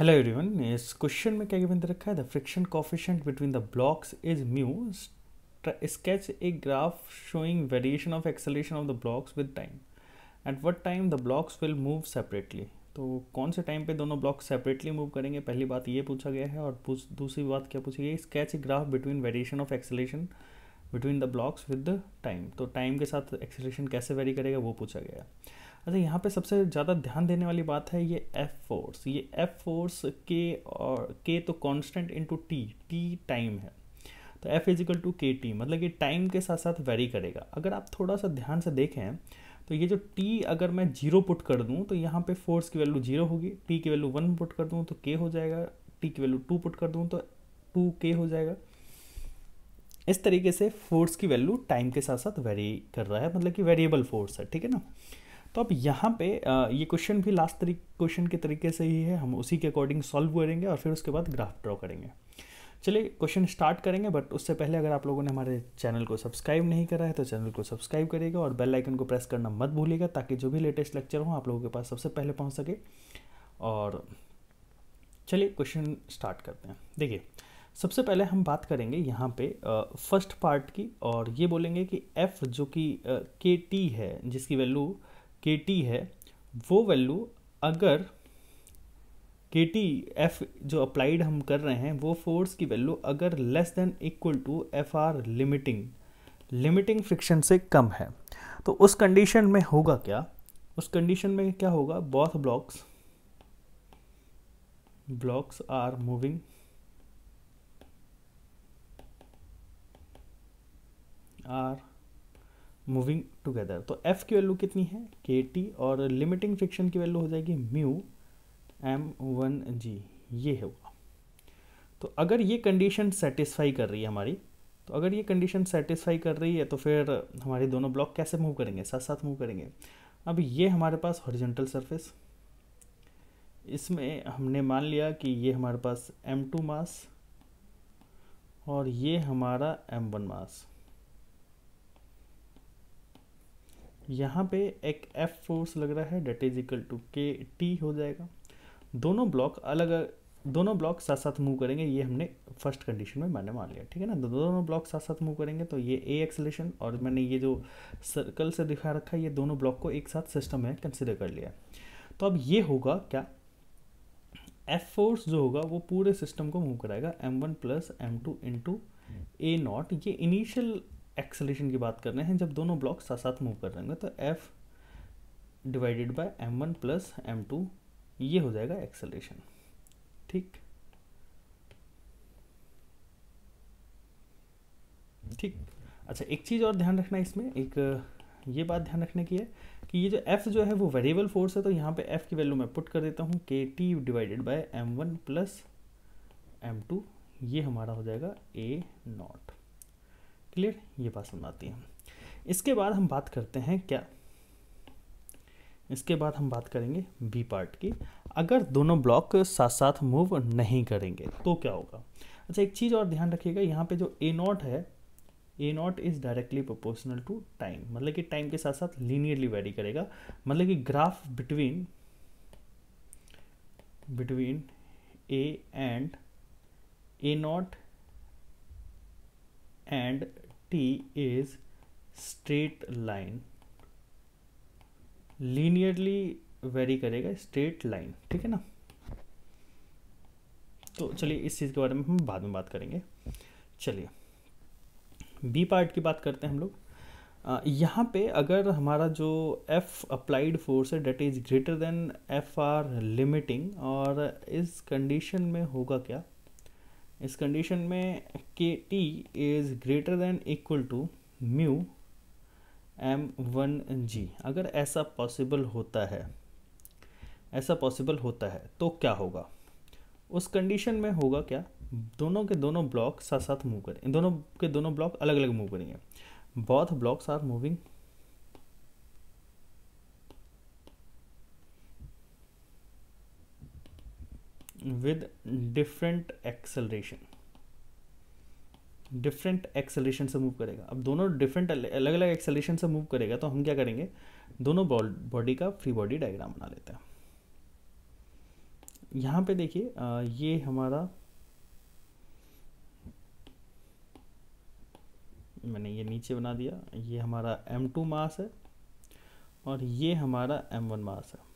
hello everyone इस question में क्या गिवन रखा है the friction coefficient between the blocks is mu sketch a graph showing variation of acceleration of the blocks with time at what time the blocks will move separately तो कौन से time पे दोनों blocks separately move करेंगे पहली बात ये पूछा गया है और दूसरी बात क्या पूछी गई sketch a graph between variation of acceleration between the blocks with the time तो टाइम के साथ एक्सेलेशन कैसे वेरी करेगा वो पूछा गया अच्छा यहाँ पे सबसे ज़्यादा ध्यान देने वाली बात है ये एफ फोर्स ये एफ फोर्स के और के तो constant into T T time है तो F is equal to K T मतलब ये टाइम के साथ साथ वेरी करेगा अगर आप थोड़ा सा ध्यान से देखें तो ये जो टी अगर मैं जीरो पुट कर दूँ तो यहाँ पे फोर्स की वैल्यू जीरो होगी टी की वैल्यू वन पुट कर दूँ तो के हो जाएगा टी की वैल्यू टू पुट कर दूँ तो टू के हो जाएगा इस तरीके से फोर्स की वैल्यू टाइम के साथ साथ वेरी कर रहा है मतलब कि वेरिएबल फोर्स है ठीक है ना तो अब यहाँ पे ये क्वेश्चन भी लास्ट क्वेश्चन के तरीके से ही है हम उसी के अकॉर्डिंग सॉल्व करेंगे और फिर उसके बाद ग्राफ ड्रॉ करेंगे चलिए क्वेश्चन स्टार्ट करेंगे बट उससे पहले अगर आप लोगों ने हमारे चैनल को सब्सक्राइब नहीं करा है तो चैनल को सब्सक्राइब करिएगा और बेल आइकन को प्रेस करना मत भूलिएगा ताकि जो भी लेटेस्ट लेक्चर हो आप लोगों के पास सबसे पहले पहुँच सके और चलिए क्वेश्चन स्टार्ट करते हैं देखिए सबसे पहले हम बात करेंगे यहाँ पे फर्स्ट पार्ट की और ये बोलेंगे कि एफ़ जो कि के टी है जिसकी वैल्यू के टी है वो वैल्यू अगर के टी एफ़ जो अप्लाइड हम कर रहे हैं वो फोर्स की वैल्यू अगर less than equal to F R limiting limiting friction से कम है तो उस कंडीशन में होगा क्या उस कंडीशन में क्या होगा both blocks blocks are moving are moving together तो एफ़ की वैल्यू कितनी है के टी और लिमिटिंग फ्रिक्शन की वैल्यू हो जाएगी म्यू एम वन जी ये है हुआ तो अगर ये कंडीशन सेटिस्फाई कर रही है हमारी तो अगर ये कंडीशन सेटिस्फाई कर रही है तो फिर हमारे दोनों ब्लॉक कैसे मूव करेंगे साथ साथ मूव करेंगे अब ये हमारे पास हॉरिजेंटल सरफेस इसमें हमने मान लिया कि ये हमारे पास एम टू मास और ये हमारा एम वन मास यहाँ पे एक एफ फोर्स लग रहा है that is equal to K T हो जाएगा दोनों ब्लॉक अलग दोनों ब्लॉक साथ साथ मूव करेंगे ये हमने फर्स्ट कंडीशन में मैंने मान लिया ठीक है ना तो दोनों ब्लॉक साथ साथ मूव करेंगे तो ये ए एक्सलेशन और मैंने ये जो सर्कल से दिखा रखा है ये दोनों ब्लॉक को एक साथ सिस्टम में कंसिडर कर लिया तो अब ये होगा क्या एफ फोर्स जो होगा वो पूरे सिस्टम को मूव कराएगा M one plus M two into A naught ये इनिशियल एक्सलेशन की बात कर रहे हैं जब दोनों ब्लॉक साथ साथ मूव कर होंगे तो F divided by M one plus M two ये हो जाएगा एक्सलेशन ठीक ठीक अच्छा एक चीज़ और ध्यान रखना इसमें एक ये बात ध्यान रखने की है कि ये जो एफ जो है वो वेरिएबल फोर्स है तो यहाँ पे एफ की वैल्यू मैं पुट कर देता हूँ K T divided by M one plus M two ये हमारा हो जाएगा ए नॉट क्लियर ये बात समझ आती है इसके बाद हम बात करते हैं क्या इसके बाद हम बात करेंगे बी पार्ट की अगर दोनों ब्लॉक साथ साथ मूव नहीं करेंगे तो क्या होगा अच्छा एक चीज़ और ध्यान रखिएगा यहाँ पे जो ए नॉट है A naught is directly proportional to time मतलब कि टाइम के साथ साथ लीनियरली वेरी करेगा मतलब कि graph between between A and A naught and T is straight line linearly vary करेगा स्ट्रेट लाइन ठीक है ना तो चलिए इस चीज़ के बारे में हम बाद में बात करेंगे चलिए बी पार्ट की बात करते हैं हम लोग यहाँ पे अगर हमारा जो एफ अप्लाइड फोर्स है that is greater than F R limiting और इस कंडीशन में होगा क्या इस कंडीशन में K T is greater than equal to mu M one G अगर ऐसा पॉसिबल होता है ऐसा पॉसिबल होता है तो क्या होगा उस कंडीशन में होगा क्या दोनों के दोनों ब्लॉक साथ साथ मूव करें दोनों के दोनों ब्लॉक अलग अलग मूव करेंगे बहुत blocks are moving with different acceleration different acceleration से मूव करेगा अब दोनों डिफरेंट अलग अलग एक्सेलेशन से मूव करेगा तो हम क्या करेंगे दोनों बॉडी का फ्री बॉडी डायग्राम बना लेते हैं यहाँ पे देखिए ये हमारा मैंने ये नीचे बना दिया ये हमारा M2 मास है और ये हमारा M1 मास है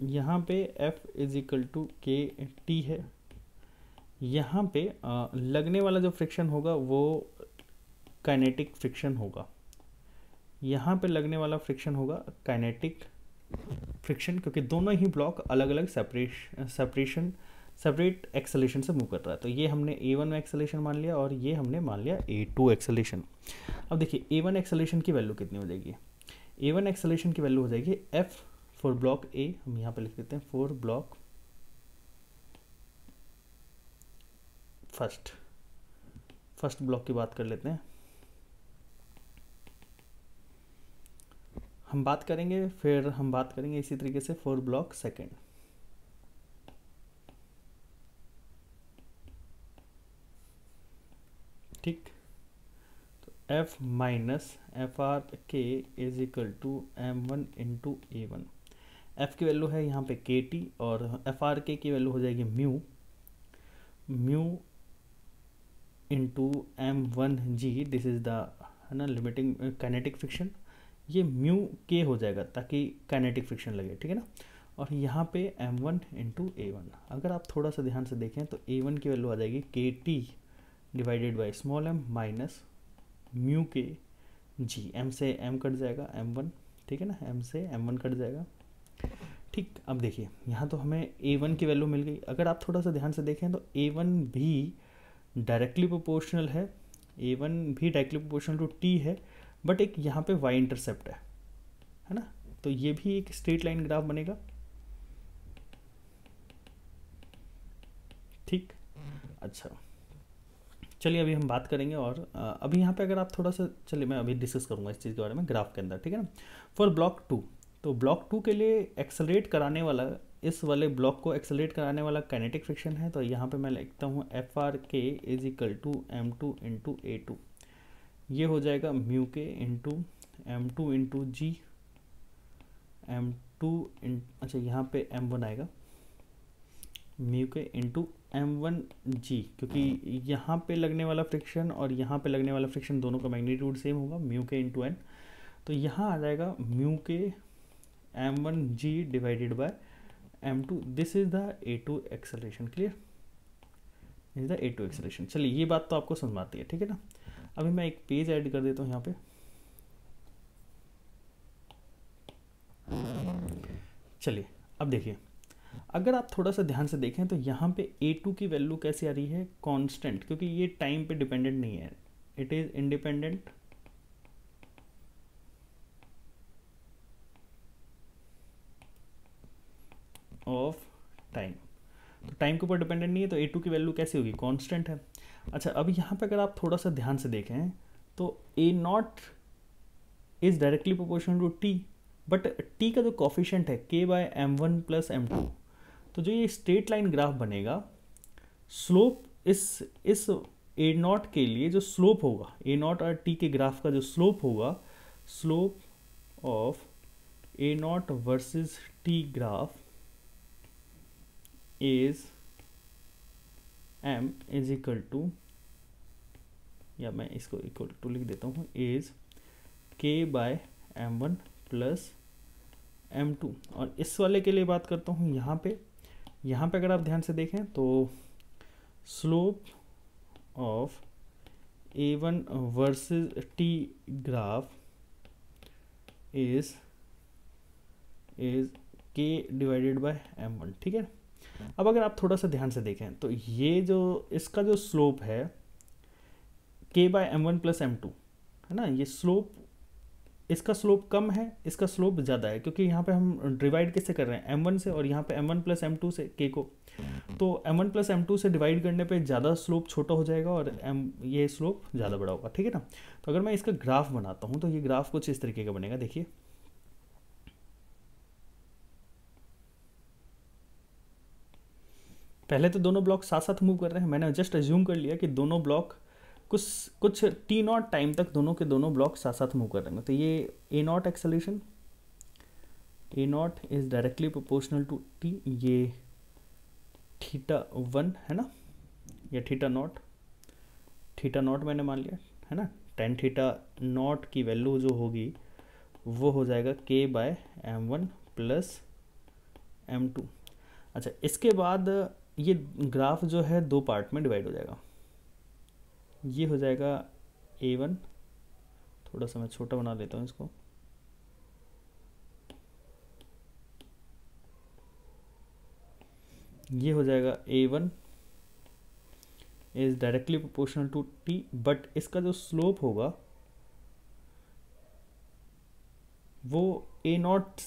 यहाँ पे f is equal to K T है यहाँ पे आ, लगने वाला जो फ्रिक्शन होगा वो काइनेटिक फ्रिक्शन होगा यहाँ पे लगने वाला फ्रिक्शन होगा काइनेटिक फ्रिक्शन क्योंकि दोनों ही ब्लॉक अलग अलग सेपरेश सेपरेशन सेपरेट एक्सलेशन से मूव कर रहा है तो ये हमने ए वन एक्सलेशन मान लिया और ये हमने मान लिया ए टू एक्सलेशन अब देखिए ए वन एक्सलेशन की वैल्यू कितनी हो जाएगी ए वन एक्सलेशन की वैल्यू हो जाएगी एफ़ फॉर ब्लॉक ए हम यहाँ पे लिख देते हैं for block first first block की बात कर लेते हैं हम बात करेंगे फिर हम बात करेंगे इसी तरीके से फोर ब्लॉक सेकंड ठीक तो F minus F R K is equal to M one into A one F की वैल्यू है यहाँ पे के टी और एफ आर के की वैल्यू हो जाएगी mu mu into M one G this is the है ना लिमिटिंग कैनेटिक फ्रिक्शन ये म्यू के हो जाएगा ताकि कैनेटिक फ्रिक्शन लगे ठीक है ना और यहाँ पे M one into A one अगर आप थोड़ा सा ध्यान से देखें तो ए वन की वैल्यू आ जाएगी K T divided by small M minus mu K G M से एम कट जाएगा एम वन ठीक है ना एम से एम वन कट जाएगा ठीक अब देखिए यहाँ तो हमें ए वन की वैल्यू मिल गई अगर आप थोड़ा सा ध्यान से देखें तो ए वन भी डायरेक्टली प्रोपोर्शनल है ए वन भी डायरेक्टली प्रोपोर्शनल टू टी है बट एक यहाँ पे वाई इंटरसेप्ट है है ना तो ये भी एक स्ट्रेट लाइन ग्राफ बनेगा ठीक अच्छा चलिए अभी हम बात करेंगे और अभी यहाँ पे अगर आप थोड़ा सा चलिए मैं अभी डिस्कस करूँगा इस चीज़ के बारे में ग्राफ के अंदर ठीक है ना फॉर ब्लॉक टू तो ब्लॉक टू के लिए एक्सलेट कराने वाला इस वाले ब्लॉक को एक्सलेट कराने वाला काइनेटिक फ्रिक्शन है तो यहाँ पे मैं लिखता हूँ F R K is equal to M two into A two ये हो जाएगा mu K into M two into G M two अच्छा यहाँ पे एम वन आएगा mu K into M one G क्योंकि यहाँ पे लगने वाला फ्रिक्शन और यहाँ पे लगने वाला फ्रिक्शन दोनों का मैग्नीट्यूड सेम होगा म्यू के इंटू एन तो यहाँ आ जाएगा mu K M one G divided by M two this is the A two acceleration clear is the A two acceleration चलिए ये बात तो आपको समझ आती है ठीक है ना अभी मैं एक पेज ऐड कर देता हूँ यहाँ पे चलिए अब देखिए अगर आप थोड़ा सा ध्यान से देखें तो यहाँ पे ए टू की वैल्यू कैसे आ रही है कॉन्स्टेंट क्योंकि ये टाइम पे डिपेंडेंट नहीं है इट इज़ इंडिपेंडेंट टाइम के ऊपर डिपेंडेंट नहीं है तो ए टू की वैल्यू कैसी होगी कॉन्स्टेंट है अच्छा अब यहाँ पर अगर आप थोड़ा सा ध्यान से देखें तो A naught is directly proportional to T but T का जो कॉफिशेंट है K by M one plus M two तो जो ये स्ट्रेट लाइन ग्राफ बनेगा slope is is A naught के लिए जो स्लोप होगा ए नॉट और टी के ग्राफ का जो स्लोप होगा slope of A naught versus T graph is M is equal to या मैं इसको इक्वल टू लिख देता हूँ is K by M one plus M two और इस वाले के लिए बात करता हूँ यहाँ पे यहाँ पे अगर आप ध्यान से देखें तो slope of A one versus T graph is is K divided by M one ठीक है अब अगर आप थोड़ा सा ध्यान से देखें तो ये जो इसका जो स्लोप है K by M one plus M two है ना ये स्लोप इसका स्लोप कम है इसका स्लोप ज़्यादा है क्योंकि यहाँ पे हम डिवाइड किससे कर रहे हैं एम वन से और यहाँ पे M one plus M two से के को तो M one plus M two से डिवाइड करने पे ज़्यादा स्लोप छोटा हो जाएगा और एम ये स्लोप ज़्यादा बड़ा होगा ठीक है ना तो अगर मैं इसका ग्राफ बनाता हूँ तो ये ग्राफ कुछ इस तरीके का बनेगा देखिए पहले तो दोनों ब्लॉक साथ साथ मूव कर रहे हैं मैंने जस्ट एज्यूम कर लिया कि दोनों ब्लॉक कुछ कुछ टी नॉट टाइम तक दोनों के दोनों ब्लॉक साथ साथ मूव कर रहे हैं तो ये A naught acceleration A naught is directly proportional to T ये थीटा वन है ना या थीटा नॉट थीटा नॉट मैंने मान लिया है ना टेन थीटा नॉट की वैल्यू जो होगी वो हो जाएगा K by M one plus M two अच्छा इसके बाद ये ग्राफ जो है दो पार्ट में डिवाइड हो जाएगा ये हो जाएगा ए वन थोड़ा सा मैं छोटा बना लेता हूँ इसको ये हो जाएगा A one is directly proportional to T but इसका जो स्लोप होगा वो ए नॉट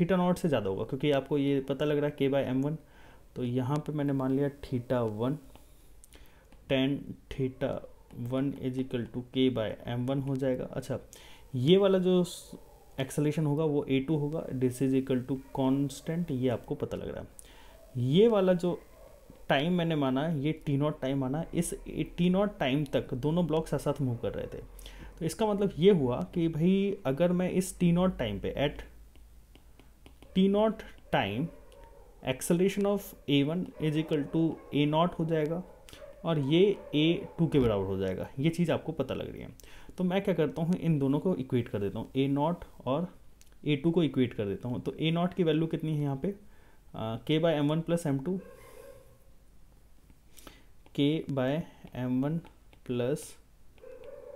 थीटा नॉट से ज़्यादा होगा क्योंकि आपको ये पता लग रहा है के बाय एम वन तो यहाँ पे मैंने मान लिया theta one tan theta one is equal to K by M one हो जाएगा अच्छा ये वाला जो एक्सलेशन होगा वो ए टू होगा this is equal to constant ये आपको पता लग रहा है ये वाला जो टाइम मैंने माना ये टी नॉट टाइम माना इस टी नॉट टाइम तक दोनों ब्लॉक साथ साथ मूव कर रहे थे तो इसका मतलब ये हुआ कि भाई अगर मैं इस टी नॉट टाइम पे at T naught time acceleration of A one is equal to A naught हो जाएगा और ये ए टू के बराबर हो जाएगा ये चीज़ आपको पता लग रही है तो मैं क्या करता हूँ इन दोनों को इक्वेट कर देता हूँ ए नॉट और ए टू को इक्वेट कर देता हूँ तो ए नॉट की वैल्यू कितनी है यहाँ पे K by M one plus M two K by M one plus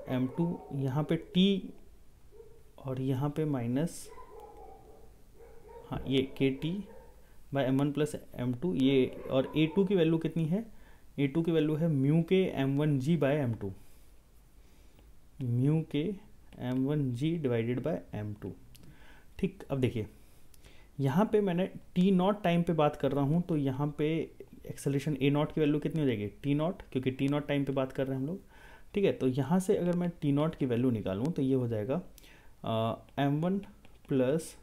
M two यहाँ पे टी और यहाँ पे माइनस हाँ ये K T by M one plus M two ये और ए टू की वैल्यू कितनी है ए टू की वैल्यू है mu K M one G by M two mu K M one G divided by M two ठीक अब देखिए यहाँ पे मैंने टी नॉट टाइम पे बात कर रहा हूँ तो यहाँ पे एक्सेलेशन ए नॉट की वैल्यू कितनी हो जाएगी टी नॉट क्योंकि टी नॉट टाइम पे बात कर रहे हैं हम लोग ठीक है तो यहाँ से अगर मैं टी नॉट की वैल्यू निकालूँ तो ये हो जाएगा M one plus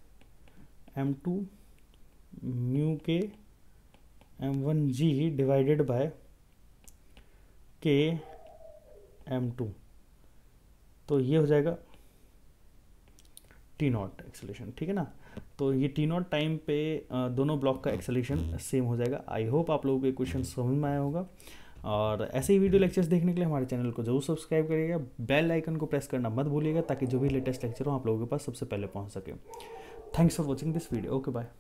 M two mu K M one G divided by K M two तो ये हो जाएगा टी नॉट एक्सलेशन ठीक है ना तो ये टी नॉट टाइम पे दोनों ब्लॉक का एक्सलेशन सेम हो जाएगा आई होप आप लोगों को क्वेश्चन समझ में आया होगा और ऐसे ही वीडियो लेक्चर्स देखने के लिए हमारे चैनल को जरूर सब्सक्राइब करिएगा बेल आइकन को प्रेस करना मत भूलिएगा ताकि जो भी लेटेस्ट लेक्चर हो आप लोगों के पास सबसे पहले पहुंच सके thanks for watching this video okay bye